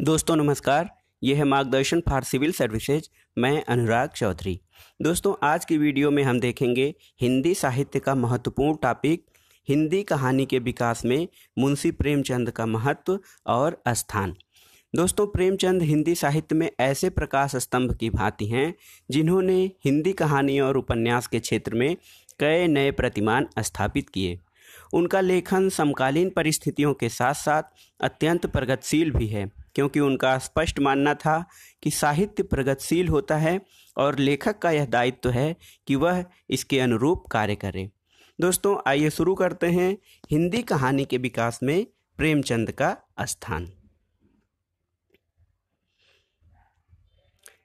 दोस्तों नमस्कार यह है मार्गदर्शन फॉर सिविल सर्विसेज मैं अनुराग चौधरी दोस्तों आज की वीडियो में हम देखेंगे हिंदी साहित्य का महत्वपूर्ण टॉपिक हिंदी कहानी के विकास में मुंशी प्रेमचंद का महत्व और स्थान दोस्तों प्रेमचंद हिंदी साहित्य में ऐसे प्रकाश स्तंभ की भांति हैं जिन्होंने हिंदी कहानी और उपन्यास के क्षेत्र में कई नए प्रतिमान स्थापित किए उनका लेखन समकालीन परिस्थितियों के साथ साथ अत्यंत प्रगतिशील भी है क्योंकि उनका स्पष्ट मानना था कि साहित्य प्रगतिशील होता है और लेखक का यह दायित्व तो है कि वह इसके अनुरूप कार्य करे दोस्तों आइए शुरू करते हैं हिंदी कहानी के विकास में प्रेमचंद का स्थान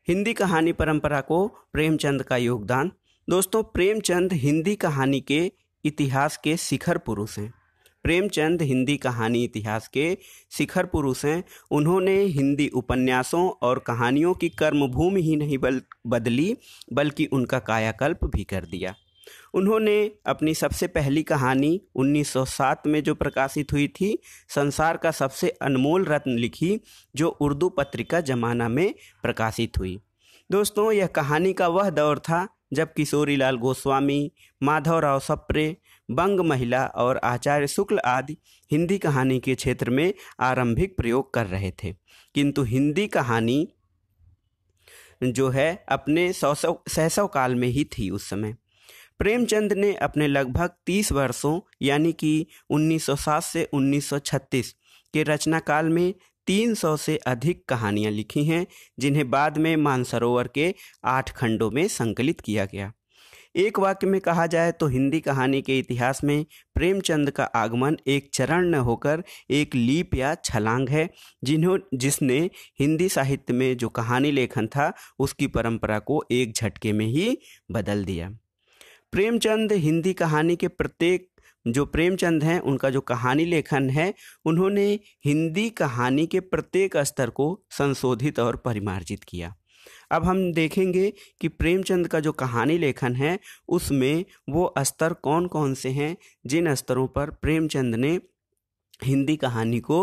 हिंदी कहानी परंपरा को प्रेमचंद का योगदान दोस्तों प्रेमचंद हिंदी कहानी के इतिहास के शिखर पुरुष हैं प्रेमचंद हिंदी कहानी इतिहास के शिखर पुरुष हैं उन्होंने हिंदी उपन्यासों और कहानियों की कर्मभूमि ही नहीं बल बदली बल्कि उनका कायाकल्प भी कर दिया उन्होंने अपनी सबसे पहली कहानी 1907 में जो प्रकाशित हुई थी संसार का सबसे अनमोल रत्न लिखी जो उर्दू पत्रिका जमाना में प्रकाशित हुई दोस्तों यह कहानी का वह दौर था जब किशोरीलाल गोस्वामी माधव राव सप्रे बंग महिला और आचार्य शुक्ल आदि हिंदी कहानी के क्षेत्र में आरंभिक प्रयोग कर रहे थे किंतु हिंदी कहानी जो है अपने सौ सौ सहसव काल में ही थी उस समय प्रेमचंद ने अपने लगभग तीस वर्षों यानी कि 1907 से 1936 के रचनाकाल में 300 से अधिक कहानियाँ लिखी हैं जिन्हें बाद में मानसरोवर के आठ खंडों में संकलित किया गया एक वाक्य में कहा जाए तो हिंदी कहानी के इतिहास में प्रेमचंद का आगमन एक चरण न होकर एक लीप या छलांग है जिन्हों जिसने हिंदी साहित्य में जो कहानी लेखन था उसकी परंपरा को एक झटके में ही बदल दिया प्रेमचंद हिंदी कहानी के प्रत्येक जो प्रेमचंद हैं उनका जो कहानी लेखन है उन्होंने हिंदी कहानी के प्रत्येक स्तर को संशोधित और परिमार्जित किया अब हम देखेंगे कि प्रेमचंद का जो कहानी लेखन है उसमें वो स्तर कौन कौन से हैं जिन स्तरों पर प्रेमचंद ने हिंदी कहानी को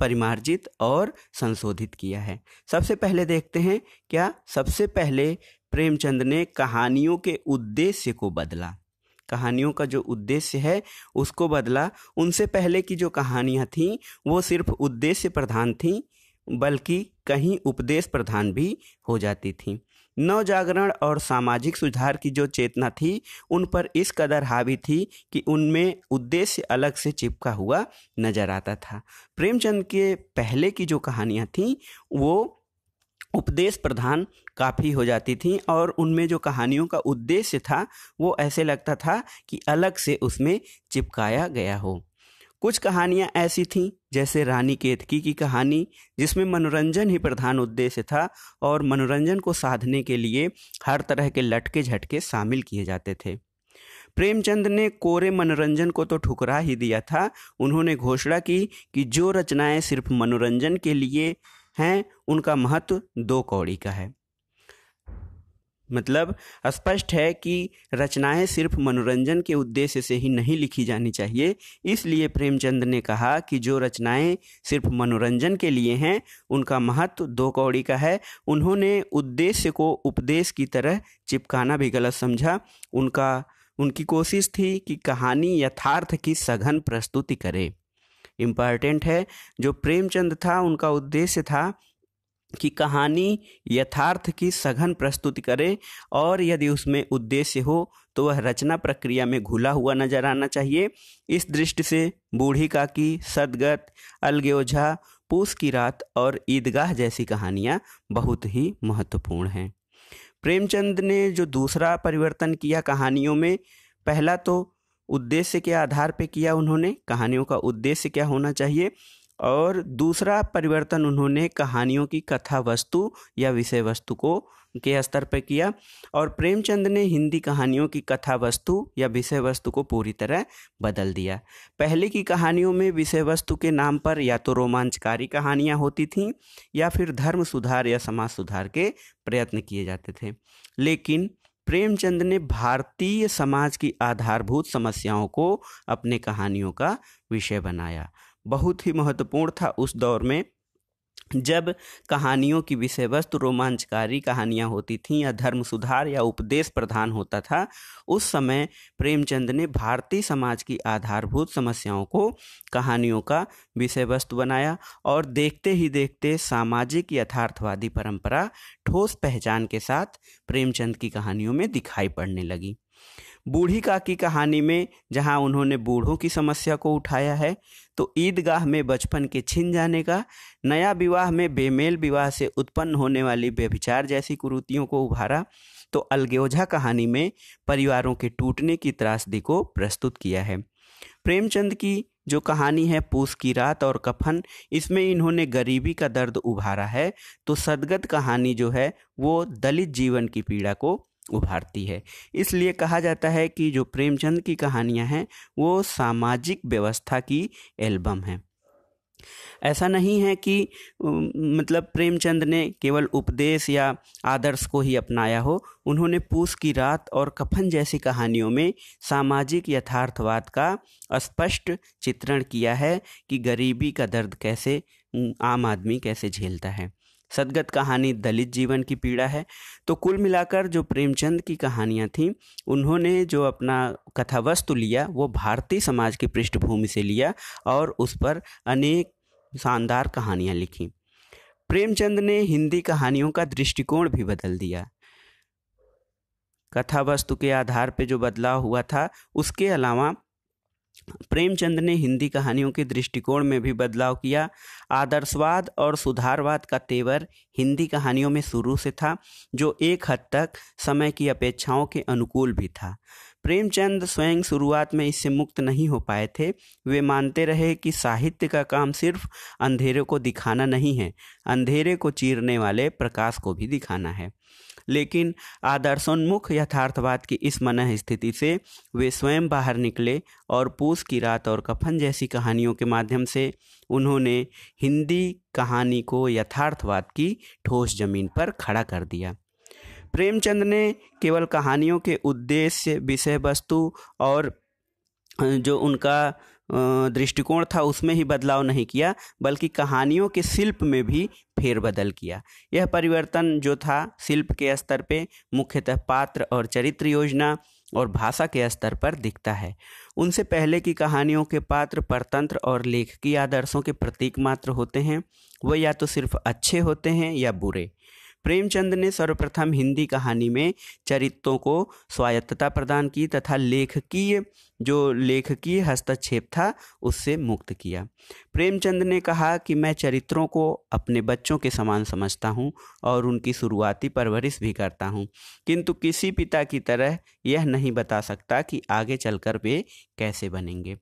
परिमार्जित और संशोधित किया है सबसे पहले देखते हैं क्या सबसे पहले प्रेमचंद ने कहानियों के उद्देश्य को बदला कहानियों का जो उद्देश्य है उसको बदला उनसे पहले की जो कहानियाँ थीं वो सिर्फ उद्देश्य प्रधान थीं बल्कि कहीं उपदेश प्रधान भी हो जाती थी नवजागरण और सामाजिक सुधार की जो चेतना थी उन पर इस कदर हावी थी कि उनमें उद्देश्य अलग से चिपका हुआ नजर आता था प्रेमचंद के पहले की जो कहानियाँ थीं वो उपदेश प्रधान काफ़ी हो जाती थी और उनमें जो कहानियों का उद्देश्य था वो ऐसे लगता था कि अलग से उसमें चिपकाया गया हो कुछ कहानियां ऐसी थीं जैसे रानी केतकी की कहानी जिसमें मनोरंजन ही प्रधान उद्देश्य था और मनोरंजन को साधने के लिए हर तरह के लटके झटके शामिल किए जाते थे प्रेमचंद ने कोरे मनोरंजन को तो ठुकरा ही दिया था उन्होंने घोषणा की कि जो रचनाएं सिर्फ मनोरंजन के लिए हैं उनका महत्व दो कौड़ी का है मतलब स्पष्ट है कि रचनाएं सिर्फ मनोरंजन के उद्देश्य से ही नहीं लिखी जानी चाहिए इसलिए प्रेमचंद ने कहा कि जो रचनाएं सिर्फ मनोरंजन के लिए हैं उनका महत्व दो कौड़ी का है उन्होंने उद्देश्य को उपदेश की तरह चिपकाना भी गलत समझा उनका उनकी कोशिश थी कि कहानी यथार्थ की सघन प्रस्तुति करे इम्पॉर्टेंट है जो प्रेमचंद था उनका उद्देश्य था कि कहानी यथार्थ की सघन प्रस्तुति करें और यदि उसमें उद्देश्य हो तो वह रचना प्रक्रिया में घुला हुआ नजर आना चाहिए इस दृष्टि से बूढ़ी काकी सदगत अलग्योझा पूस की रात और ईदगाह जैसी कहानियाँ बहुत ही महत्वपूर्ण हैं प्रेमचंद ने जो दूसरा परिवर्तन किया कहानियों में पहला तो उद्देश्य के आधार पर किया उन्होंने कहानियों का उद्देश्य क्या होना चाहिए और दूसरा परिवर्तन उन्होंने कहानियों की कथा वस्तु या विषय वस्तु को के स्तर पर किया और प्रेमचंद ने हिंदी कहानियों की कथा वस्तु या विषय वस्तु को पूरी तरह बदल दिया पहले की कहानियों में विषय वस्तु के नाम पर या तो रोमांचकारी कहानियाँ होती थीं या फिर धर्म सुधार या समाज सुधार के प्रयत्न किए जाते थे लेकिन प्रेमचंद ने भारतीय समाज की आधारभूत समस्याओं को अपने कहानियों का विषय बनाया बहुत ही महत्वपूर्ण था उस दौर में जब कहानियों की विषय वस्तु रोमांचकारी कहानियाँ होती थीं या धर्म सुधार या उपदेश प्रधान होता था उस समय प्रेमचंद ने भारतीय समाज की आधारभूत समस्याओं को कहानियों का विषय वस्तु बनाया और देखते ही देखते सामाजिक यथार्थवादी परंपरा ठोस पहचान के साथ प्रेमचंद की कहानियों में दिखाई पड़ने लगी बूढ़ी का की कहानी में जहां उन्होंने बूढ़ों की समस्या को उठाया है तो ईदगाह में बचपन के छिन जाने का नया विवाह में बेमेल विवाह से उत्पन्न होने वाली बेविचार जैसी कुरूतियों को उभारा तो अलग्योझा कहानी में परिवारों के टूटने की त्रासदी को प्रस्तुत किया है प्रेमचंद की जो कहानी है पूस की रात और कफन इसमें इन्होंने गरीबी का दर्द उभारा है तो सदगत कहानी जो है वो दलित जीवन की पीड़ा को उभारती है इसलिए कहा जाता है कि जो प्रेमचंद की कहानियां हैं वो सामाजिक व्यवस्था की एल्बम है ऐसा नहीं है कि मतलब प्रेमचंद ने केवल उपदेश या आदर्श को ही अपनाया हो उन्होंने पूस की रात और कफन जैसी कहानियों में सामाजिक यथार्थवाद का स्पष्ट चित्रण किया है कि गरीबी का दर्द कैसे आम आदमी कैसे झेलता है सदगत कहानी दलित जीवन की पीड़ा है तो कुल मिलाकर जो प्रेमचंद की कहानियाँ थीं उन्होंने जो अपना कथावस्तु लिया वो भारतीय समाज की पृष्ठभूमि से लिया और उस पर अनेक शानदार कहानियाँ लिखीं प्रेमचंद ने हिंदी कहानियों का दृष्टिकोण भी बदल दिया कथा वस्तु के आधार पर जो बदलाव हुआ था उसके अलावा प्रेमचंद ने हिंदी कहानियों के दृष्टिकोण में भी बदलाव किया आदर्शवाद और सुधारवाद का तेवर हिंदी कहानियों में शुरू से था जो एक हद तक समय की अपेक्षाओं के अनुकूल भी था प्रेमचंद स्वयं शुरुआत में इससे मुक्त नहीं हो पाए थे वे मानते रहे कि साहित्य का काम सिर्फ अंधेरे को दिखाना नहीं है अंधेरे को चीरने वाले प्रकाश को भी दिखाना है लेकिन आदर्शोन्मुख यथार्थवाद की इस मन स्थिति से वे स्वयं बाहर निकले और पूस की रात और कफन जैसी कहानियों के माध्यम से उन्होंने हिंदी कहानी को यथार्थवाद की ठोस जमीन पर खड़ा कर दिया प्रेमचंद ने केवल कहानियों के उद्देश्य विषय वस्तु और जो उनका दृष्टिकोण था उसमें ही बदलाव नहीं किया बल्कि कहानियों के शिल्प में भी फेरबदल किया यह परिवर्तन जो था शिल्प के स्तर पे मुख्यतः पात्र और चरित्र योजना और भाषा के स्तर पर दिखता है उनसे पहले की कहानियों के पात्र परतंत्र और लेखकीय आदर्शों के प्रतीक मात्र होते हैं वह या तो सिर्फ अच्छे होते हैं या बुरे प्रेमचंद ने सर्वप्रथम हिंदी कहानी में चरित्रों को स्वायत्तता प्रदान की तथा लेखकीय जो लेखकीय हस्तक्षेप था उससे मुक्त किया प्रेमचंद ने कहा कि मैं चरित्रों को अपने बच्चों के समान समझता हूँ और उनकी शुरुआती परवरिश भी करता हूँ किंतु किसी पिता की तरह यह नहीं बता सकता कि आगे चलकर वे कैसे बनेंगे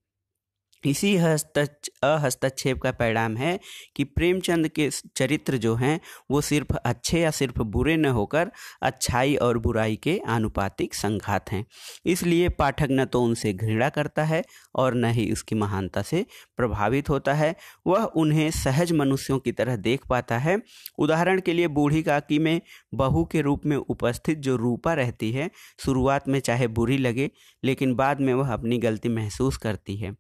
इसी हस्तक्ष अहस्तक्षेप का परिणाम है कि प्रेमचंद के चरित्र जो हैं वो सिर्फ अच्छे या सिर्फ बुरे न होकर अच्छाई और बुराई के आनुपातिक संघात हैं इसलिए पाठक न तो उनसे घृणा करता है और न ही उसकी महानता से प्रभावित होता है वह उन्हें सहज मनुष्यों की तरह देख पाता है उदाहरण के लिए बूढ़ी काकी में बहू के रूप में उपस्थित जो रूपा रहती है शुरुआत में चाहे बुरी लगे लेकिन बाद में वह अपनी गलती महसूस करती है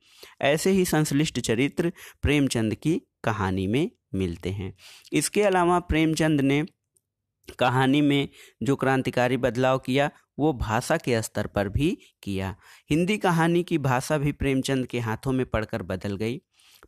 ऐसे ही संश्लिष्ट चरित्र प्रेमचंद की कहानी में मिलते हैं इसके अलावा प्रेमचंद ने कहानी में जो क्रांतिकारी बदलाव किया वो भाषा के स्तर पर भी किया हिंदी कहानी की भाषा भी प्रेमचंद के हाथों में पढ़कर बदल गई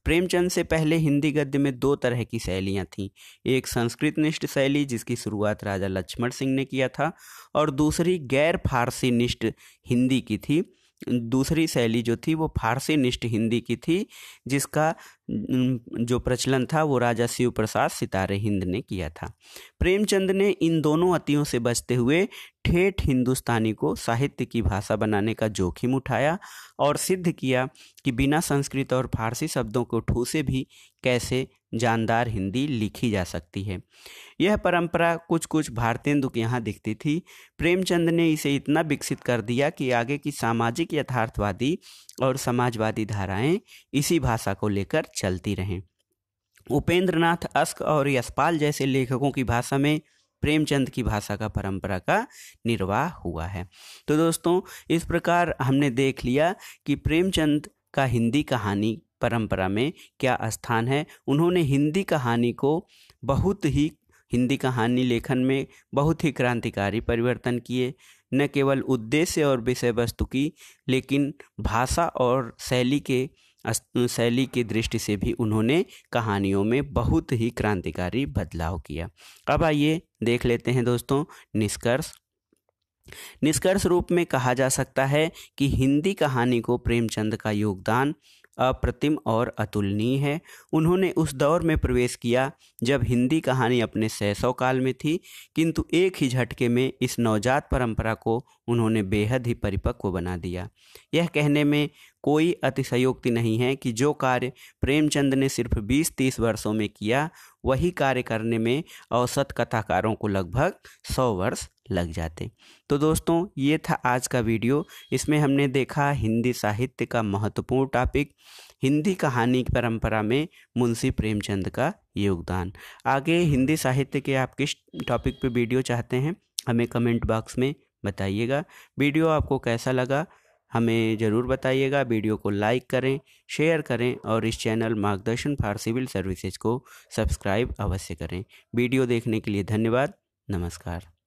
प्रेमचंद से पहले हिंदी गद्य में दो तरह की शैलियाँ थीं एक संस्कृत निष्ठ शैली जिसकी शुरुआत राजा लक्ष्मण सिंह ने किया था और दूसरी गैर फारसी निष्ठ हिंदी की थी दूसरी शैली जो थी वो फारसी निष्ठ हिंदी की थी जिसका जो प्रचलन था वो राजा शिव प्रसाद सितारे हिंद ने किया था प्रेमचंद ने इन दोनों अतियों से बचते हुए ठेठ हिंदुस्तानी को साहित्य की भाषा बनाने का जोखिम उठाया और सिद्ध किया कि बिना संस्कृत और फारसी शब्दों को ठूसे भी कैसे जानदार हिंदी लिखी जा सकती है यह परंपरा कुछ कुछ भारतेंदु के यहाँ दिखती थी प्रेमचंद ने इसे इतना विकसित कर दिया कि आगे की सामाजिक यथार्थवादी और समाजवादी धाराएं इसी भाषा को लेकर चलती रहें उपेंद्रनाथ अस्क और यशपाल जैसे लेखकों की भाषा में प्रेमचंद की भाषा का परंपरा का निर्वाह हुआ है तो दोस्तों इस प्रकार हमने देख लिया कि प्रेमचंद का हिंदी कहानी परंपरा में क्या स्थान है उन्होंने हिंदी कहानी को बहुत ही हिंदी कहानी लेखन में बहुत ही क्रांतिकारी परिवर्तन किए न केवल उद्देश्य और विषय वस्तु की लेकिन भाषा और शैली के शैली की दृष्टि से भी उन्होंने कहानियों में बहुत ही क्रांतिकारी बदलाव किया अब आइए देख लेते हैं दोस्तों निष्कर्ष निष्कर्ष रूप में कहा जा सकता है कि हिंदी कहानी को प्रेमचंद का योगदान अप्रतिम और अतुलनीय है उन्होंने उस दौर में प्रवेश किया जब हिंदी कहानी अपने सैसव काल में थी किंतु एक ही झटके में इस नवजात परंपरा को उन्होंने बेहद ही परिपक्व बना दिया यह कहने में कोई अतिशयोक्ति नहीं है कि जो कार्य प्रेमचंद ने सिर्फ 20-30 वर्षों में किया वही कार्य करने में औसत कथाकारों को लगभग 100 वर्ष लग जाते तो दोस्तों ये था आज का वीडियो इसमें हमने देखा हिंदी साहित्य का महत्वपूर्ण टॉपिक हिंदी कहानी की परंपरा में मुंशी प्रेमचंद का योगदान आगे हिंदी साहित्य के आप किस टॉपिक पे वीडियो चाहते हैं हमें कमेंट बॉक्स में बताइएगा वीडियो आपको कैसा लगा हमें ज़रूर बताइएगा वीडियो को लाइक करें शेयर करें और इस channel Margdarshan for civil services को सब्सक्राइब अवश्य करें वीडियो देखने के लिए धन्यवाद नमस्कार